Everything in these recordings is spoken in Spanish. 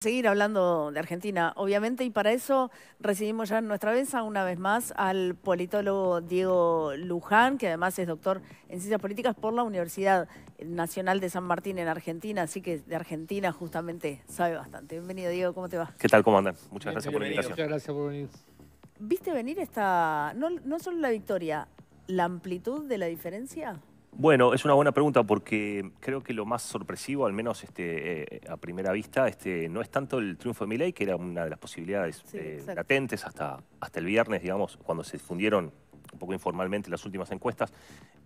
Seguir hablando de Argentina, obviamente, y para eso recibimos ya en nuestra mesa una vez más al politólogo Diego Luján, que además es doctor en ciencias políticas por la Universidad Nacional de San Martín en Argentina, así que de Argentina justamente sabe bastante. Bienvenido, Diego, ¿cómo te va? ¿Qué tal, cómo andan? Muchas gracias por la invitación. Muchas gracias por venir. ¿Viste venir esta, no, no solo la victoria, la amplitud de la diferencia? Bueno, es una buena pregunta porque creo que lo más sorpresivo, al menos este, eh, a primera vista, este, no es tanto el triunfo de Milei, que era una de las posibilidades eh, latentes hasta, hasta el viernes, digamos, cuando se difundieron un poco informalmente las últimas encuestas,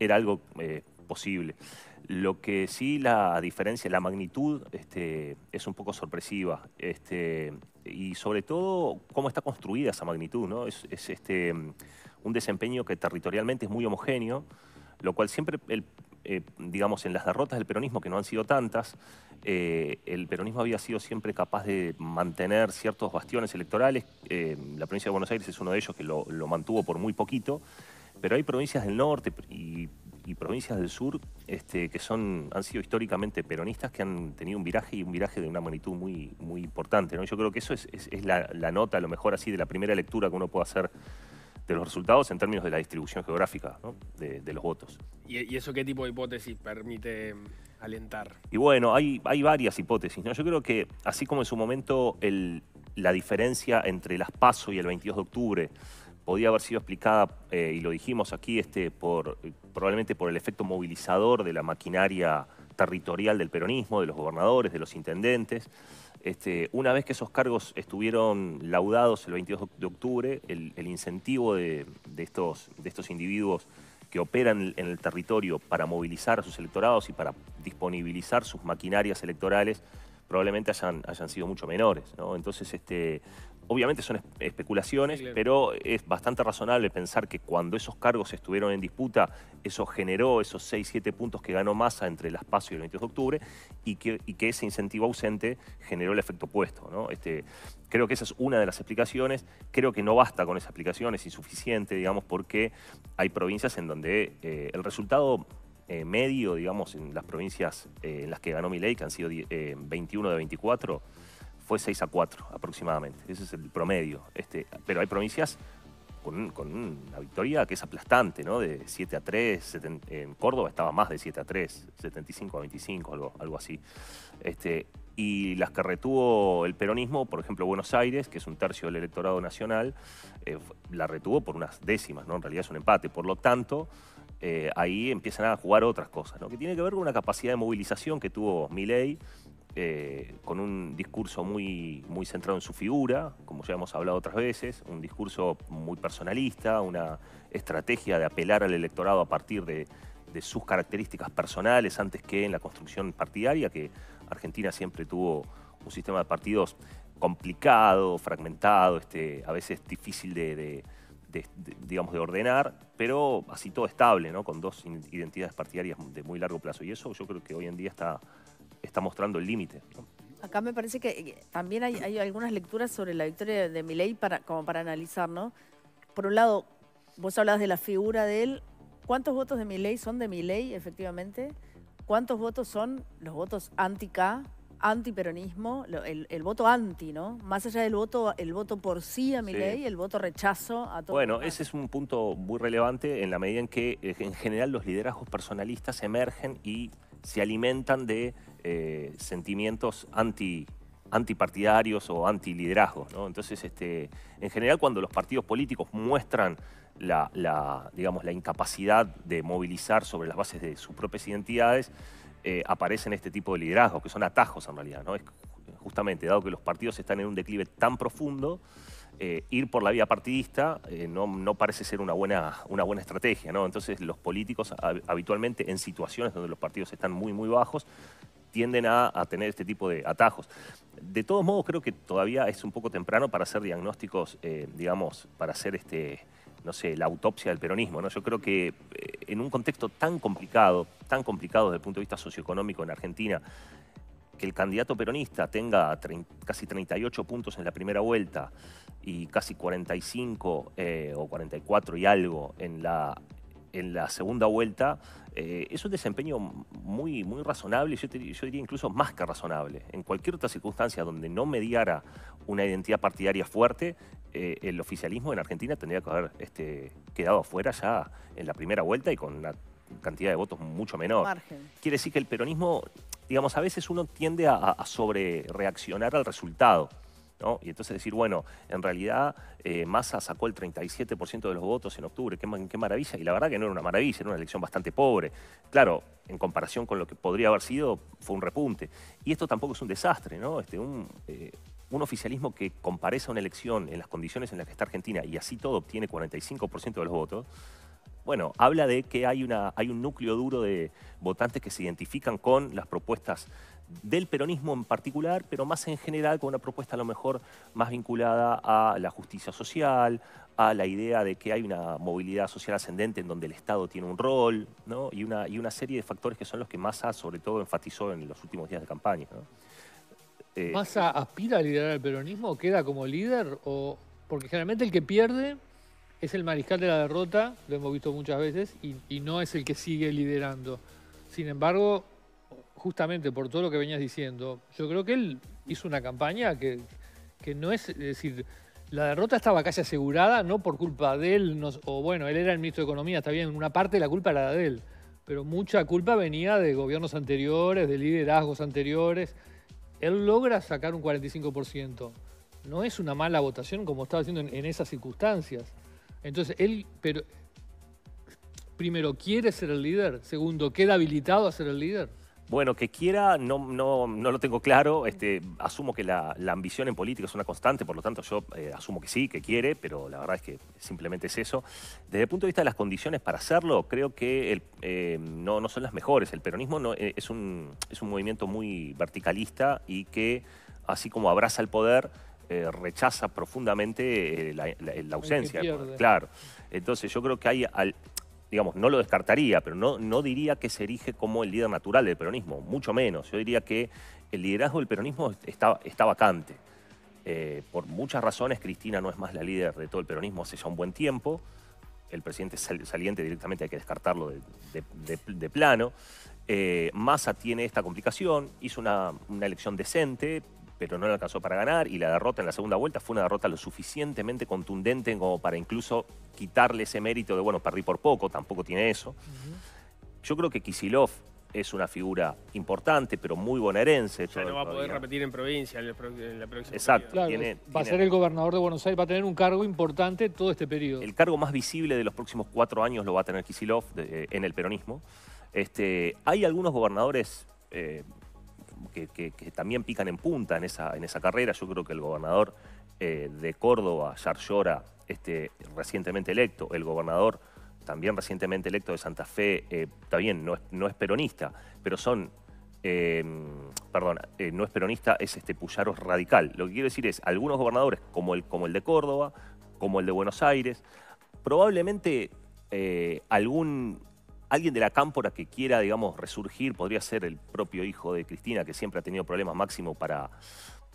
era algo eh, posible. Lo que sí la diferencia, la magnitud, este, es un poco sorpresiva. Este, y sobre todo, cómo está construida esa magnitud, ¿no? Es, este, un desempeño que territorialmente es muy homogéneo lo cual siempre, el, eh, digamos, en las derrotas del peronismo, que no han sido tantas, eh, el peronismo había sido siempre capaz de mantener ciertos bastiones electorales. Eh, la provincia de Buenos Aires es uno de ellos que lo, mantuvo por muy poquito, pero hay provincias del norte y, provincias del sur este, que son, han sido históricamente peronistas, que han tenido un viraje y un viraje de una magnitud muy, muy importante. ¿no? Yo creo que eso es, la, la, nota, a lo mejor así, de la primera lectura que uno puede hacer de los resultados en términos de la distribución geográfica de, los votos. ¿Y, eso qué tipo de hipótesis permite alentar? Y bueno, hay, hay varias hipótesis. ¿no? Yo creo que, así como en su momento el, la diferencia entre las PASO y el 22 de octubre podía haber sido explicada, eh, y lo dijimos aquí, este, por, probablemente por el efecto movilizador de la maquinaria territorial del peronismo, de los gobernadores, de los intendentes, este, una vez que esos cargos estuvieron laudados el 22 de octubre, el, incentivo de, estos, de estos individuos que operan en el territorio para movilizar a sus electorados y para disponibilizar sus maquinarias electorales probablemente hayan, hayan sido mucho menores. Entonces, este, Obviamente son especulaciones, pero es bastante razonable pensar que cuando esos cargos estuvieron en disputa, eso generó esos 6, 7 puntos que ganó Massa entre el espacio y el 22 de octubre, y que, ese incentivo ausente generó el efecto opuesto. ¿no? Este, creo que esa es una de las explicaciones. Creo que no basta con esa explicación, es insuficiente, digamos, porque hay provincias en donde eh, el resultado eh, medio, digamos, en las provincias eh, en las que ganó Milei, que han sido 21 de 24, fue 6 a 4 aproximadamente. Ese es el promedio. Este, pero hay provincias con, una victoria que es aplastante, ¿no? De 7 a 3, en Córdoba estaba más de 7 a 3, 75 a 25, algo, algo así. Este, y las que retuvo el peronismo, por ejemplo Buenos Aires, que es un tercio del electorado nacional, eh, la retuvo por unas décimas, ¿no? En realidad es un empate. Por lo tanto, eh, ahí empiezan a jugar otras cosas, ¿no? Que tiene que ver con una capacidad de movilización que tuvo Milei eh, con un discurso muy, muy centrado en su figura, como ya hemos hablado otras veces, un discurso muy personalista, una estrategia de apelar al electorado a partir de, sus características personales antes que en la construcción partidaria, que Argentina siempre tuvo un sistema de partidos complicado, fragmentado, este, a veces difícil de, digamos, de ordenar, pero así todo estable, con dos identidades partidarias de muy largo plazo. Y eso yo creo que hoy en día está está mostrando el límite. Acá me parece que eh, también hay, algunas lecturas sobre la victoria de Milei para, como para analizar, ¿no? Por un lado, vos hablabas de la figura de él. ¿Cuántos votos de Milei son de Milei, efectivamente? ¿Cuántos votos son los votos anti-K, anti-peronismo, el, voto anti, ¿no? Más allá del voto, el voto por sí a Milei, el voto rechazo a todo. Bueno, ese es un punto muy relevante en la medida en que eh, en general los liderazgos personalistas emergen y se alimentan de eh, sentimientos anti antipartidarios o antiliderazgos. ¿no? Entonces, este, en general, cuando los partidos políticos muestran la, digamos, la incapacidad de movilizar sobre las bases de sus propias identidades, eh, aparecen este tipo de liderazgos, que son atajos en realidad. Es justamente, dado que los partidos están en un declive tan profundo, eh, ir por la vía partidista no, parece ser una buena, una buena estrategia. ¿no? Entonces, los políticos habitualmente en situaciones donde los partidos están muy, muy bajos, tienden a, tener este tipo de atajos. De todos modos, creo que todavía es un poco temprano para hacer diagnósticos, eh, digamos, para hacer este, no sé, la autopsia del peronismo. ¿no? Yo creo que eh, en un contexto tan complicado, tan complicado desde el punto de vista socioeconómico en Argentina, que el candidato peronista tenga casi 38 puntos en la primera vuelta y casi 45 eh, o 44 y algo en la, en la segunda vuelta eh, es un desempeño muy, muy razonable, yo, yo, diría incluso más que razonable. En cualquier otra circunstancia donde no mediara una identidad partidaria fuerte, eh, el oficialismo en Argentina tendría que haber este, quedado afuera ya en la primera vuelta y con una cantidad de votos mucho menor. Quiere decir que el peronismo, digamos, a veces uno tiende a, a sobre reaccionar al resultado. Y entonces decir, bueno, en realidad eh, Massa sacó el 37% de los votos en octubre, qué, maravilla. Y la verdad que no era una maravilla, era una elección bastante pobre. Claro, en comparación con lo que podría haber sido, fue un repunte. Y esto tampoco es un desastre, ¿no? Este, un, eh, oficialismo que comparece a una elección en las condiciones en las que está Argentina y así todo obtiene 45% de los votos, bueno, habla de que hay, una, hay un núcleo duro de votantes que se identifican con las propuestas del peronismo en particular, pero más en general con una propuesta a lo mejor más vinculada a la justicia social, a la idea de que hay una movilidad social ascendente en donde el Estado tiene un rol, ¿no? y, una, y una serie de factores que son los que Massa sobre todo enfatizó en los últimos días de campaña. ¿no? Eh, ¿Massa aspira a liderar el peronismo? ¿Queda como líder? O... Porque generalmente el que pierde es el mariscal de la derrota, lo hemos visto muchas veces, y no es el que sigue liderando. Sin embargo, justamente por todo lo que venías diciendo, yo creo que él hizo una campaña que, no es, es decir, la derrota estaba casi asegurada, no por culpa de él, o bueno, él era el ministro de Economía, está bien, una parte de la culpa era de él, pero mucha culpa venía de gobiernos anteriores, de liderazgos anteriores. Él logra sacar un 45%. No es una mala votación como estaba haciendo en esas circunstancias. Entonces, él, pero primero, quiere ser el líder. Segundo, queda habilitado a ser el líder. Bueno, que quiera, no, no, lo tengo claro. Este, asumo que la, ambición en política es una constante, por lo tanto yo eh, asumo que sí, que quiere, pero la verdad es que simplemente es eso. Desde el punto de vista de las condiciones para hacerlo, creo que eh, no, son las mejores. El peronismo eh, es, un, es un movimiento muy verticalista y que, así como abraza el poder, rechaza profundamente la, ausencia. Claro. Entonces yo creo que hay al, digamos, no lo descartaría, pero no, no diría que se erige como el líder natural del peronismo, mucho menos. Yo diría que el liderazgo del peronismo está, vacante. Eh, por muchas razones, Cristina no es más la líder de todo el peronismo hace ya un buen tiempo. El presidente saliente directamente hay que descartarlo de, plano. Eh, Massa tiene esta complicación, hizo una, una elección decente, pero no le alcanzó para ganar y la derrota en la segunda vuelta fue una derrota lo suficientemente contundente como para incluso quitarle ese mérito de, bueno, perdí por poco, tampoco tiene eso. Yo creo que Kisilov es una figura importante, pero muy bonaerense. no va a poder repetir en provincia en, la próxima. Exacto. va a ser el gobernador de Buenos Aires, va a tener un cargo importante todo este periodo. El cargo más visible de los próximos cuatro años lo va a tener Kisilov eh, en el peronismo. Este, hay algunos gobernadores eh, que, también pican en punta en esa, en esa carrera. Yo creo que el gobernador eh, de Córdoba, Yarlora, este, recientemente electo, el gobernador también recientemente electo de Santa Fe, eh, también no es, peronista, pero son eh, perdón, no es peronista, es este Puyaros radical. Lo que quiero decir es, algunos gobernadores, como el, como el de Córdoba, como el de Buenos Aires, probablemente algún alguien de la cámpora que quiera, digamos, resurgir, podría ser el propio hijo de Cristina, que siempre ha tenido problemas máximos para,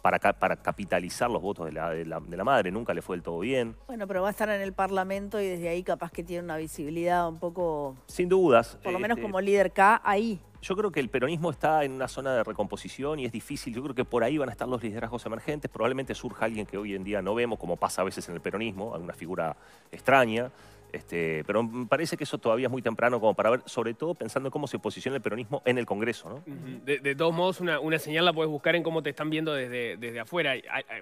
para, capitalizar los votos de la, madre, nunca le fue del todo bien. Bueno, pero va a estar en el Parlamento y desde ahí capaz que tiene una visibilidad un poco... Sin dudas. Por lo eh, menos eh, como líder K, ahí. Yo creo que el peronismo está en una zona de recomposición y es difícil. Yo creo que por ahí van a estar los liderazgos emergentes. Probablemente surja alguien que hoy en día no vemos, como pasa a veces en el peronismo, alguna figura extraña. Este, pero parece que eso todavía es muy temprano como para ver, sobre todo pensando en cómo se posiciona el peronismo en el Congreso. ¿no? de, todos modos, una, señal la puedes buscar en cómo te están viendo desde, desde afuera.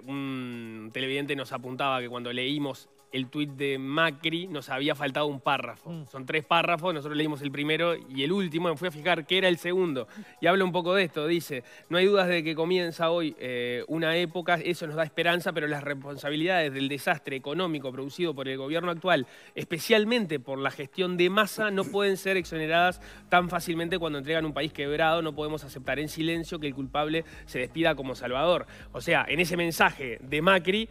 Un televidente nos apuntaba que cuando leímos el tuit de Macri nos había faltado un párrafo. Mm. Son tres párrafos, nosotros leímos el primero y el último, me fui a fijar que era el segundo. Y habla un poco de esto, dice, no hay dudas de que comienza hoy eh, una época, eso nos da esperanza, pero las responsabilidades del desastre económico producido por el gobierno actual, especialmente especialmente por la gestión de masa, no pueden ser exoneradas tan fácilmente cuando entregan un país quebrado. No podemos aceptar en silencio que el culpable se despida como Salvador. O sea, en ese mensaje de Macri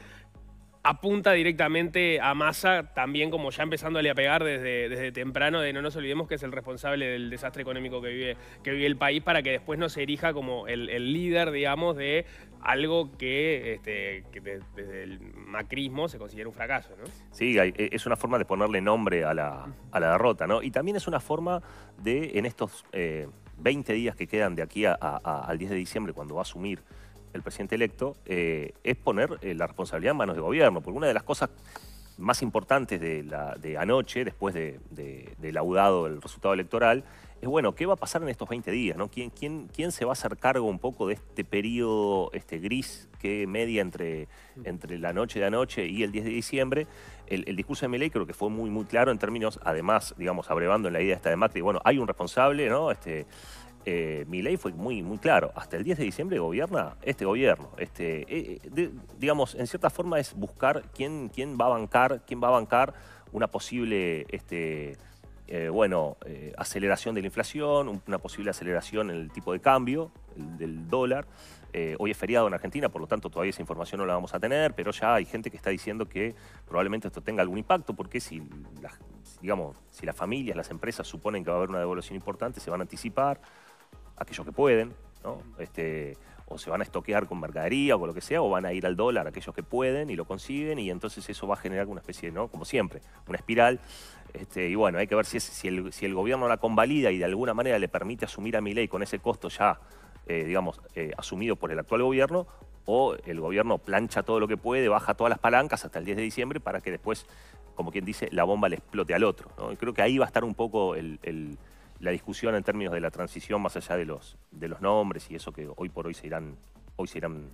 apunta directamente a Massa, también como ya empezándole a pegar desde, desde, temprano, de no nos olvidemos que es el responsable del desastre económico que vive, que vive el país, para que después no se erija como el, el líder, digamos, de algo que, este, desde el macrismo se considera un fracaso, ¿no? Sí, e, es una forma de ponerle nombre a la, a la, derrota, ¿no? Y también es una forma de, en estos 20 eh, días que quedan de aquí al 10 de diciembre, cuando va a asumir el presidente electo, eh, es poner eh, la responsabilidad en manos del gobierno, porque una de las cosas más importantes de, anoche, después de, de, de el resultado electoral, es, bueno, ¿qué va a pasar en estos 20 días? ¿no? ¿Quién, quién, quién se va a hacer cargo un poco de este periodo este gris que media entre, entre la noche de anoche y el 10 de diciembre? El, discurso de Milei creo que fue muy, muy claro en términos, además, digamos, abrevando en la idea esta de Macri, bueno, hay un responsable, ¿no? Este, eh, mi ley fue muy, muy claro. Hasta el 10 de diciembre gobierna este gobierno. Este, eh, eh, digamos, en cierta forma es buscar quién, quién va a bancar, quién va a bancar una posible este, eh, bueno, eh, aceleración de la inflación, una posible aceleración en el tipo de cambio del dólar. Eh, hoy es feriado en Argentina, por lo tanto todavía esa información no la vamos a tener, pero ya hay gente que está diciendo que probablemente esto tenga algún impacto, porque si, digamos, si las familias, las empresas suponen que va a haber una devolución importante, se van a anticipar aquellos que pueden, ¿no? Este, o se van a estoquear con mercadería o con lo que sea, o van a ir al dólar aquellos que pueden y lo consiguen, y entonces eso va a generar una especie, de, ¿no? Como siempre, una espiral. Este, y bueno, hay que ver si, el, gobierno la convalida y de alguna manera le permite asumir a mi ley con ese costo ya, eh, digamos, eh, asumido por el actual gobierno, o el gobierno plancha todo lo que puede, baja todas las palancas hasta el 10 de diciembre para que después, como quien dice, la bomba le explote al otro. creo que ahí va a estar un poco la discusión en términos de la transición, más allá de los, de los nombres y eso que hoy por hoy se irán, hoy se irán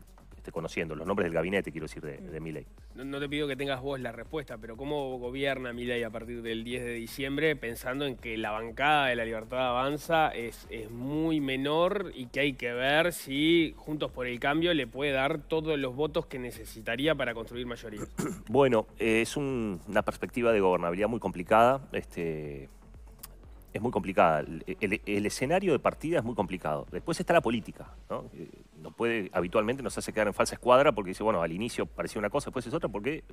conociendo, los nombres del gabinete, quiero decir, de, de mm. Milei. No, te pido que tengas vos la respuesta, pero ¿cómo gobierna Milei a partir del 10 de diciembre pensando en que la bancada de la libertad avanza es, es muy menor y que hay que ver si Juntos por el Cambio le puede dar todos los votos que necesitaría para construir mayoría? Bueno, eh, es una perspectiva de gobernabilidad muy complicada. Este, es muy complicada. El, el, escenario de partida es muy complicado. Después está la política. ¿no? Eh, no puede, habitualmente nos hace quedar en falsa escuadra porque dice, bueno, al inicio parecía una cosa, después es otra, porque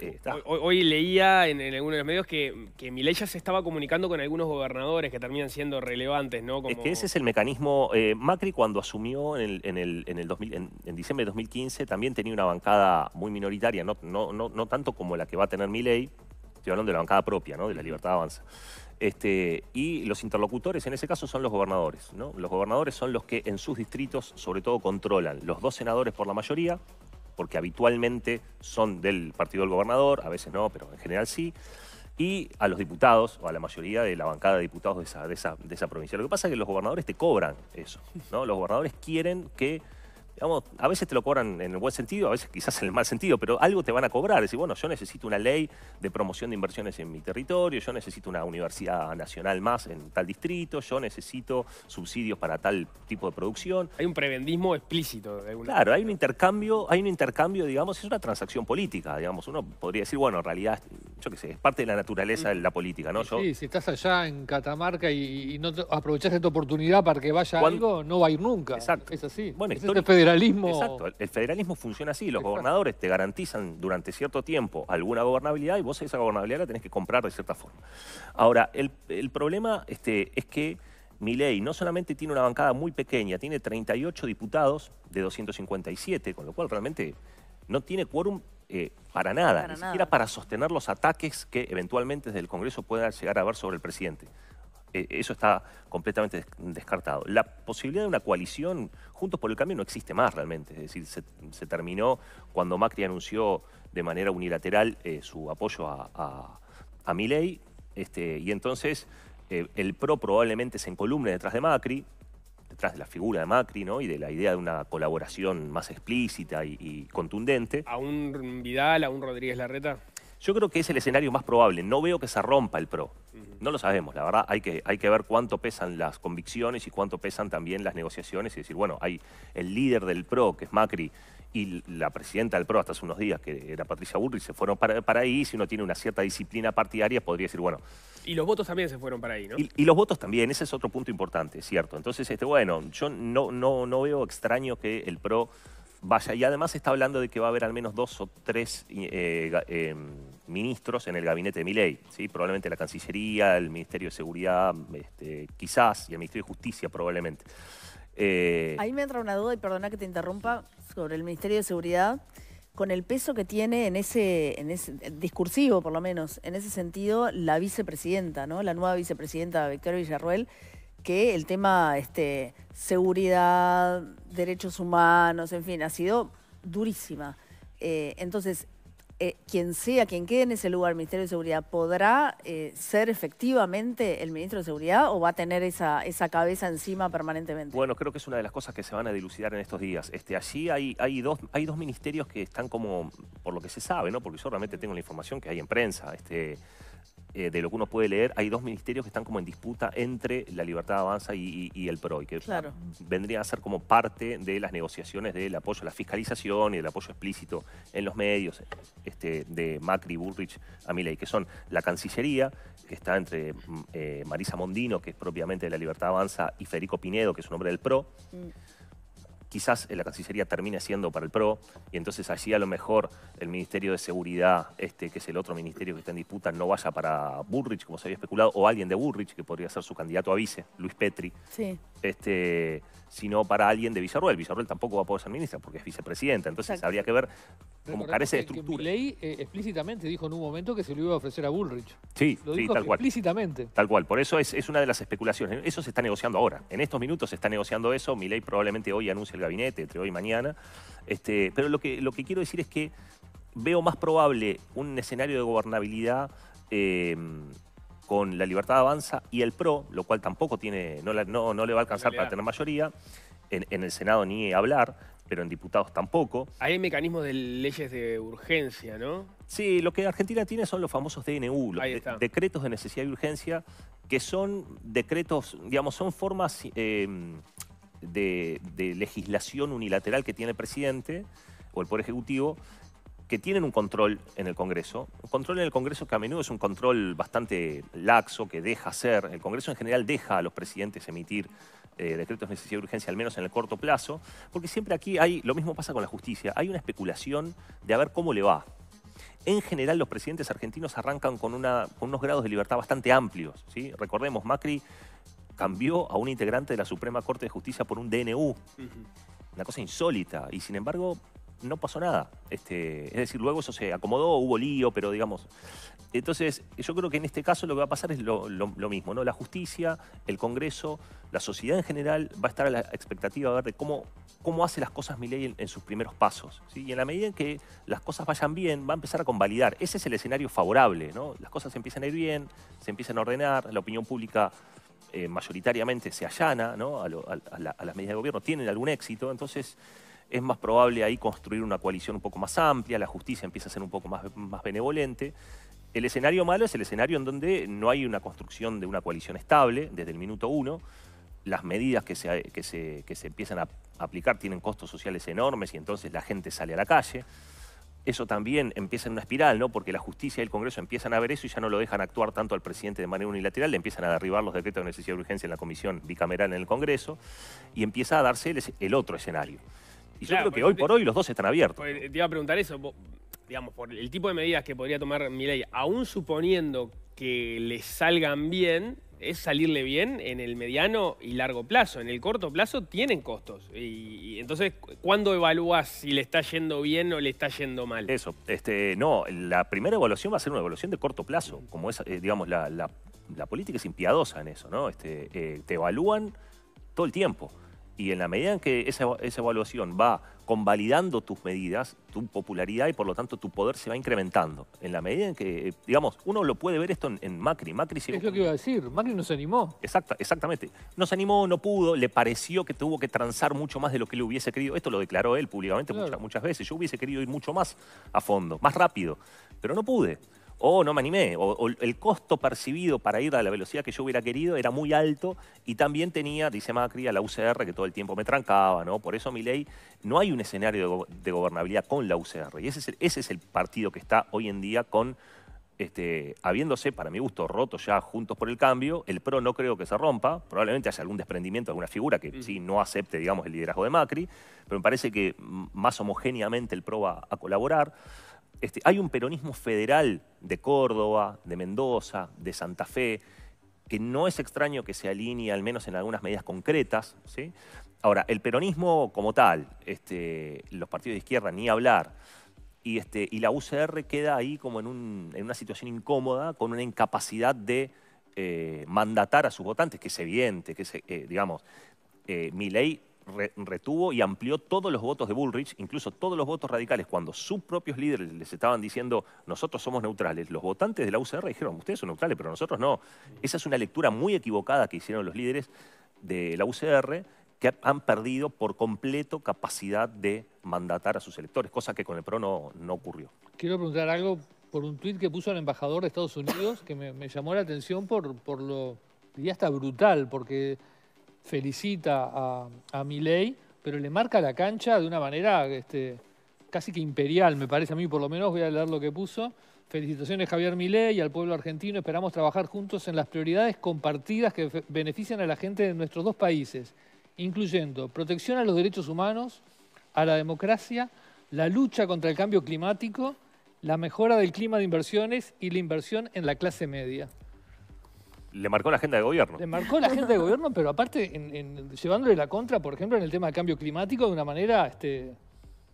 eh, hoy, leía en, algunos de los medios que, que Milei ya se estaba comunicando con algunos gobernadores que terminan siendo relevantes, ¿no? Es que ese es el mecanismo. Eh, Macri cuando asumió en, el, en, el, en, el en, diciembre de 2015 también tenía una bancada muy minoritaria, no, no, no, no tanto como la que va a tener Milei, estoy hablando de la bancada propia, ¿no? De la libertad avanza. Este, y los interlocutores en ese caso son los gobernadores. ¿no? Los gobernadores son los que en sus distritos sobre todo controlan los dos senadores por la mayoría, porque habitualmente son del partido del gobernador, a veces no, pero en general sí, y a los diputados o a la mayoría de la bancada de diputados de esa, provincia. Lo que pasa es que los gobernadores te cobran eso. ¿no? Los gobernadores quieren que a veces te lo cobran en el buen sentido, a veces quizás en el mal sentido, pero algo te van a cobrar. Es decir, bueno, yo necesito una ley de promoción de inversiones en mi territorio, yo necesito una universidad nacional más en tal distrito, yo necesito subsidios para tal tipo de producción. Hay un prevendismo explícito. De alguna claro, hay un intercambio, hay un intercambio, digamos, es una transacción política, digamos. Uno podría decir, bueno, en realidad yo es parte de la naturaleza de la política, ¿no? Yo, sí, si estás allá en Catamarca y, no aprovechas esta oportunidad para que vaya algo, no va a ir nunca. Exacto. Es así. Bueno, es este federalismo. Exacto, el federalismo funciona así. Los gobernadores te garantizan durante cierto tiempo alguna gobernabilidad y vos esa gobernabilidad la tenés que comprar de cierta forma. Ahora, el, problema este, es que Milei no solamente tiene una bancada muy pequeña, tiene 38 diputados de 257, con lo cual realmente no tiene quórum eh, para nada, ni siquiera para sostener los ataques que eventualmente desde el Congreso pueda llegar a haber sobre el presidente. Eh, eso está completamente descartado. La posibilidad de una coalición Juntos por el Cambio no existe más realmente. Es decir, se, terminó cuando Macri anunció de manera unilateral eh, su apoyo a, a, Este, y entonces el PRO probablemente se encolumne detrás de Macri, de la figura de Macri, Y de la idea de una colaboración más explícita y, y contundente. ¿A un Vidal, a un Rodríguez Larreta? Yo creo que es el escenario más probable. No veo que se rompa el PRO. No lo sabemos, la verdad, hay que, hay que ver cuánto pesan las convicciones y cuánto pesan también las negociaciones y decir, bueno, hay el líder del PRO, que es Macri, y la presidenta del PRO hasta hace unos días, que era Patricia Burri, se fueron para, ahí. Si uno tiene una cierta disciplina partidaria, podría decir, bueno... Y los votos también se fueron para ahí, ¿no? Y, los votos también, ese es otro punto importante, ¿cierto? Entonces, este, bueno, yo no, no, no veo extraño que el PRO vaya. Y además está hablando de que va a haber al menos dos o tres eh, eh, ministros en el gabinete de Milei. ¿sí? Probablemente la Cancillería, el Ministerio de Seguridad, este, quizás, y el Ministerio de Justicia probablemente. Eh, Ahí me entra una duda, y perdona que te interrumpa, sobre el Ministerio de Seguridad, con el peso que tiene en ese, en ese discursivo por lo menos, en ese sentido, la vicepresidenta, ¿no? La nueva vicepresidenta Victoria Villarruel que el tema este, seguridad, derechos humanos, en fin, ha sido durísima. Eh, entonces, eh, quien sea, quien quede en ese lugar, el Ministerio de Seguridad, ¿podrá eh, ser efectivamente el ministro de Seguridad o va a tener esa, esa cabeza encima permanentemente? Bueno, creo que es una de las cosas que se van a dilucidar en estos días. Este, allí hay, hay, dos, hay dos ministerios que están como, por lo que se sabe, ¿no? porque yo realmente tengo la información que hay en prensa. Este, eh, de lo que uno puede leer, hay dos ministerios que están como en disputa entre la Libertad Avanza y, el PRO, y que vendrían a ser como parte de las negociaciones del apoyo a la fiscalización y el apoyo explícito en los medios este, de Macri, Bullrich, a que son la Cancillería, que está entre mm, eh, Marisa Mondino, que es propiamente de la Libertad Avanza, y Federico Pinedo, que es un hombre del PRO. Mm quizás eh, la Cancillería termine siendo para el PRO, y entonces allí a lo mejor el Ministerio de Seguridad, este, que es el otro ministerio que está en disputa, no vaya para Burrich, como se había especulado, o alguien de Burrich, que podría ser su candidato a vice, Luis Petri. Sí este, sino para alguien de Villarruel. Villarruel tampoco va a poder ser ministra porque es vicepresidenta, entonces habría que ver cómo carece de estructura. Mi ley eh, explícitamente dijo en un momento que se lo iba a ofrecer a Bullrich. Sí, sí Explícitamente. Tal cual, por eso es, una de las especulaciones. Eso se está negociando ahora. En estos minutos se está negociando eso. Mi ley probablemente hoy anuncie el gabinete, entre hoy y mañana. Este, pero lo que, lo que quiero decir es que veo más probable un escenario de gobernabilidad. Eh, con la Libertad Avanza y el PRO, lo cual tampoco tiene, no, no, le va a alcanzar para tener mayoría. En, el Senado ni hablar, pero en diputados tampoco. Hay mecanismos de leyes de urgencia, ¿no? Sí, lo que Argentina tiene son los famosos DNU, los decretos de necesidad y urgencia, que son decretos, digamos, son formas em, de, de legislación unilateral que tiene el presidente o el Poder Ejecutivo que tienen un control en el Congreso, un control en el Congreso que a menudo es un control bastante laxo, que deja ser, el Congreso en general deja a los presidentes emitir eh, decretos de necesidad de urgencia, al menos en el corto plazo, porque siempre aquí hay, lo mismo pasa con la justicia, hay una especulación de a ver cómo le va. En general, los presidentes argentinos arrancan con, unos grados de libertad bastante amplios. ¿sí? Recordemos, Macri cambió a un integrante de la Suprema Corte de Justicia por un DNU. Una cosa insólita. Y sin embargo, no pasó nada. Este, es decir, luego eso se acomodó, hubo lío, pero digamos. Entonces, yo creo que en este caso lo que va a pasar es lo, mismo, ¿no? La justicia, el Congreso, la sociedad en general va a estar a la expectativa de ver cómo, cómo hace las cosas Milei en, en, sus primeros pasos. Y en la medida en que las cosas vayan bien, va a empezar a convalidar. Ese es el escenario favorable, ¿no? Las cosas empiezan a ir bien, se empiezan a ordenar, la opinión pública eh, mayoritariamente se allana ¿no? a, la, a las medidas de gobierno, tienen algún éxito, entonces es más probable ahí construir una coalición un poco más amplia, la justicia empieza a ser un poco más, más benevolente. El escenario malo es el escenario en donde no hay una construcción de una coalición estable desde el minuto uno. Las medidas que se, que se, empiezan a aplicar tienen costos sociales enormes y entonces la gente sale a la calle eso también empieza en una espiral, ¿no? Porque la justicia y el Congreso empiezan a ver eso y ya no lo dejan actuar tanto al presidente de manera unilateral, le empiezan a derribar los decretos de necesidad de urgencia en la comisión bicameral en el Congreso y empieza a darse el otro escenario. Y yo creo que hoy por hoy los dos están abiertos. Pues, te iba a preguntar eso, digamos, por el tipo de medidas que podría tomar Milei, aún suponiendo que le salgan bien, es salirle bien en el mediano y largo plazo. En el corto plazo tienen costos. Y, entonces, ¿cuándo evalúas si le está yendo bien o le está yendo mal? Eso, este, no, la primera evaluación va a ser una evaluación de corto plazo, como es, eh, digamos, la, la, política es impiadosa en eso, ¿no? Este, eh, te evalúan todo el tiempo. Y en la medida en que esa, evaluación va convalidando tus medidas, tu popularidad y por lo tanto tu poder se va incrementando. En la medida en que, eh, digamos, uno lo puede ver esto en, Macri. Es lo que iba a decir, Macri no se animó. exactamente. No se animó, no pudo, le pareció que tuvo que transar mucho más de lo que le hubiese querido. Esto lo declaró él públicamente muchas, muchas veces. Yo hubiese querido ir mucho más a fondo, más rápido, pero no pude o no me animé, o, el costo percibido para ir a la velocidad que yo hubiera querido era muy alto y también tenía, dice Macri, a la UCR que todo el tiempo me trancaba, ¿no? Por eso mi ley, no hay un escenario de, gobernabilidad con la UCR y ese es, el, partido que está hoy en día con... Este, habiéndose, para mi gusto, roto ya juntos por el cambio, el PRO no creo que se rompa, probablemente haya algún desprendimiento alguna figura que sí no acepte, digamos, el liderazgo de Macri, pero me parece que más homogéneamente el PRO va a colaborar. Este, hay un peronismo federal de Córdoba, de Mendoza, de Santa Fe, que no es extraño que se alinee, al menos en algunas medidas concretas. ¿sí? Ahora, el peronismo como tal, este, los partidos de izquierda, ni hablar. Y, este, la UCR queda ahí como en, una situación incómoda, con una incapacidad de eh, mandatar a sus votantes, que es evidente, que es, eh, digamos, eh, ley retuvo y amplió todos los votos de Bullrich, incluso todos los votos radicales, cuando sus propios líderes les estaban diciendo, nosotros somos neutrales. Los votantes de la UCR dijeron, ustedes son neutrales, pero nosotros no. Esa es una lectura muy equivocada que hicieron los líderes de la UCR que han perdido por completo capacidad de mandatar a sus electores, cosa que con el PRO no, ocurrió. Quiero preguntar algo por un tuit que puso el embajador de Estados Unidos, que me, llamó la atención por, por lo, diría hasta brutal, porque felicita a, a Milei, pero le marca la cancha de una manera este, casi que imperial, me parece a mí por lo menos, voy a leer lo que puso. Felicitaciones Javier Milei y al pueblo argentino, esperamos trabajar juntos en las prioridades compartidas que benefician a la gente de nuestros dos países, incluyendo protección a los derechos humanos, a la democracia, la lucha contra el cambio climático, la mejora del clima de inversiones y la inversión en la clase media le marcó la agenda de gobierno. Le marcó la agenda de gobierno, pero aparte en, llevándole la contra, por ejemplo, en el tema del cambio climático de una manera este,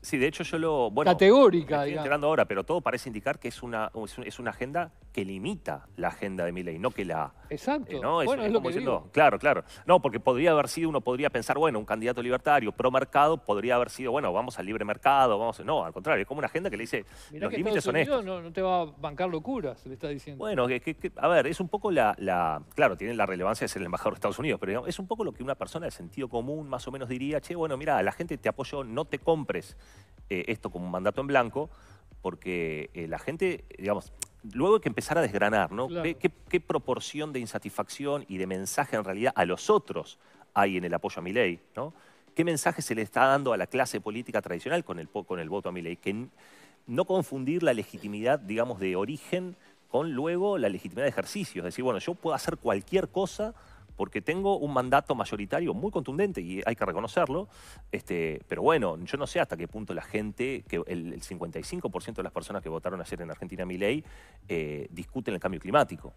Sí, de hecho yo lo... Bueno, Categórica, digamos. estoy enterando ahora, pero todo parece indicar que es una, es una agenda que limita la agenda de Milley, no que la... Exacto. Eh, bueno, es, lo que Claro, claro. No, porque podría haber sido, uno podría pensar, bueno, un candidato libertario, pro mercado, podría haber sido, bueno, vamos al libre mercado, vamos... No, al contrario, es como una agenda que le dice, los límites son estos. No, no, te va a bancar locuras, le está diciendo. Bueno, a ver, es un poco la, Claro, tiene la relevancia de ser el embajador de Estados Unidos, pero es un poco lo que una persona de sentido común más o menos diría, che, bueno, mira, la gente te apoyó, no te compres eh, esto como un mandato en blanco, porque eh, la gente, digamos, luego hay que empezar a desgranar, ¿no? ¿Qué, proporción de insatisfacción y de mensaje en realidad a los otros hay en el apoyo a mi ley, ¿no? ¿Qué mensaje se le está dando a la clase política tradicional con el, con el voto a mi ley? Que no confundir la legitimidad, digamos, de origen con luego la legitimidad de ejercicio. Es decir, bueno, yo puedo hacer cualquier cosa porque tengo un mandato mayoritario muy contundente y hay que reconocerlo. Este, pero bueno, yo no sé hasta qué punto la gente, que el, 55% de las personas que votaron ayer en Argentina mi ley, eh, discuten el cambio climático.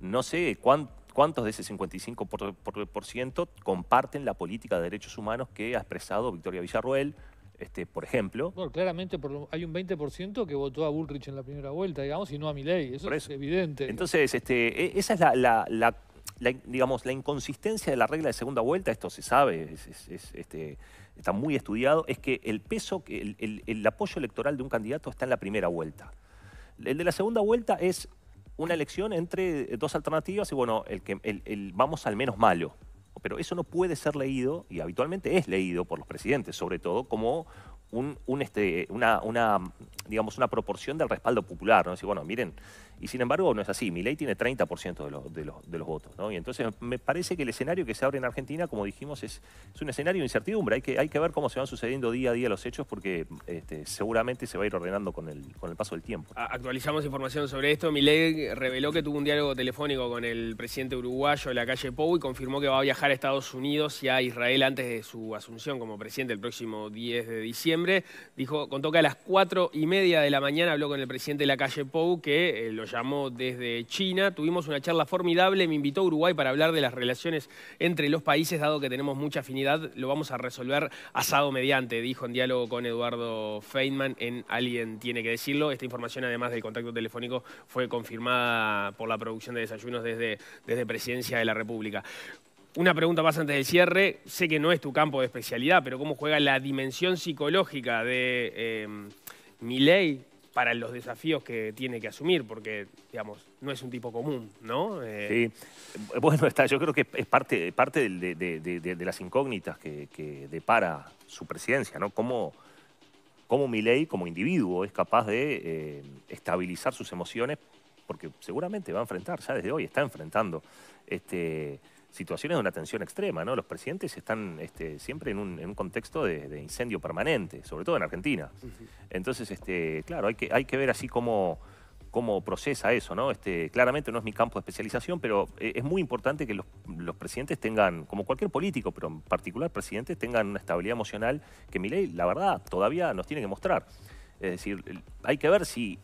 No sé cuántos de ese 55% comparten la política de derechos humanos que ha expresado Victoria Villarroel, este, por ejemplo. Bueno, claramente hay un 20% que votó a Bullrich en la primera vuelta, digamos, y no a mi ley, eso, es evidente. Entonces, este, e, esa es la la, digamos, la inconsistencia de la regla de segunda vuelta, esto se sabe, este, está muy estudiado, es que el peso, el, el, apoyo electoral de un candidato está en la primera vuelta. El de la segunda vuelta es una elección entre dos alternativas y bueno, el que vamos al menos malo. Pero eso no puede ser leído, y habitualmente es leído por los presidentes, sobre todo, como un, este, una, digamos, una proporción del respaldo popular. ¿no? bueno, miren, y sin embargo no es así. Mi ley tiene 30% de, los, votos. Y entonces me parece que el escenario que se abre en Argentina, como dijimos, es, un escenario de incertidumbre. Hay que, hay que ver cómo se van sucediendo día a día los hechos porque este, seguramente se va a ir ordenando con el, con el paso del tiempo. Actualizamos información sobre esto. Mi ley reveló que tuvo un diálogo telefónico con el presidente uruguayo de la calle Pou y confirmó que va a viajar a Estados Unidos y a Israel antes de su asunción como presidente el próximo 10 de diciembre dijo, con que a las cuatro y media de la mañana habló con el presidente de la calle Pou, que eh, lo llamó desde China. Tuvimos una charla formidable, me invitó a Uruguay para hablar de las relaciones entre los países, dado que tenemos mucha afinidad, lo vamos a resolver asado mediante, dijo en diálogo con Eduardo Feynman en Alguien Tiene que Decirlo. Esta información, además del contacto telefónico, fue confirmada por la producción de desayunos desde Presidencia de la República. Una pregunta más antes del cierre. Sé que no es tu campo de especialidad, pero ¿cómo juega la dimensión psicológica de em, Milei para los desafíos que tiene que asumir? Porque, digamos, no es un tipo común, ¿no? Eh, sí. Bueno, está, yo creo que es parte, de, las incógnitas que, depara su presidencia, ¿no? ¿Cómo, cómo Milei, como individuo, es capaz de eh, estabilizar sus emociones? Porque seguramente va a enfrentar, ya desde hoy está enfrentando este situaciones de una tensión extrema, ¿no? Los presidentes están este, siempre en un, contexto de, incendio permanente, sobre todo en Argentina. Entonces, este, claro, hay que, ver así cómo, procesa eso, ¿no? Este, claramente no es mi campo de especialización, pero eh, es muy importante que los, presidentes tengan, como cualquier político, pero en particular presidentes, tengan una estabilidad emocional que mi ley, la verdad, todavía nos tiene que mostrar. Es decir, hay que ver si...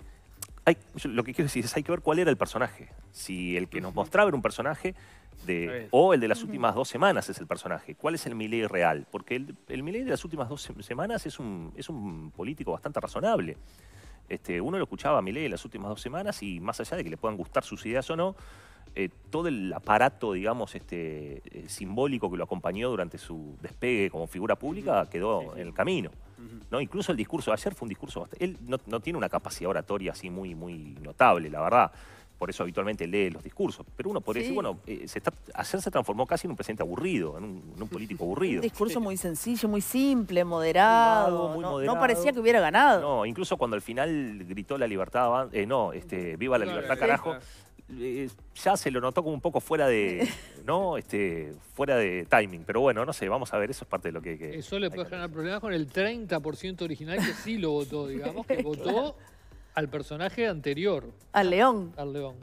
lo que quiero decir es, hay que ver cuál era el personaje. Si el que nos mostraba era un personaje o el de las últimas dos semanas es el personaje. ¿Cuál es el Millet real? Porque el, Millet de las últimas dos semanas es un, es un político bastante razonable. Este, uno lo escuchaba a de las últimas dos semanas y más allá de que le puedan gustar sus ideas o no, eh, todo el aparato, digamos, este, eh, simbólico que lo acompañó durante su despegue como figura pública quedó en el camino. ¿no? Incluso el discurso de ayer fue un discurso bastante... Él no, tiene una capacidad oratoria así muy, muy notable, la verdad por eso habitualmente lee los discursos. Pero uno podría decir, bueno, eh, se está, ayer se transformó casi en un presidente aburrido, en un, político aburrido. Un discurso muy sencillo, muy simple, moderado. no, parecía que hubiera ganado. No, incluso cuando al final gritó la libertad, eh, no, este, viva la libertad, carajo. Eh, ya se lo notó como un poco fuera de, ¿no? Este, fuera de timing. Pero bueno, no sé, vamos a ver, eso es parte de lo que... eso le puede generar problemas con el 30% original que sí lo votó, digamos, que votó... Al personaje anterior. Al león. Al león.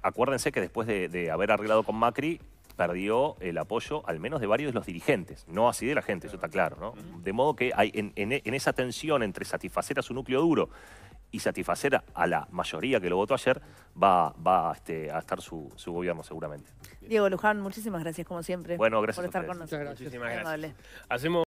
Acuérdense que después de, haber arreglado con Macri, perdió el apoyo al menos de varios de los dirigentes, no así de la gente, eso está claro, ¿no? De modo que hay en, esa tensión entre satisfacer a su núcleo duro y satisfacer a la mayoría que lo votó ayer, va, va este, a estar su, gobierno seguramente. Diego Luján, muchísimas gracias como siempre. Bueno, gracias por estar con nosotros. Muchísimas gracias. Hacemos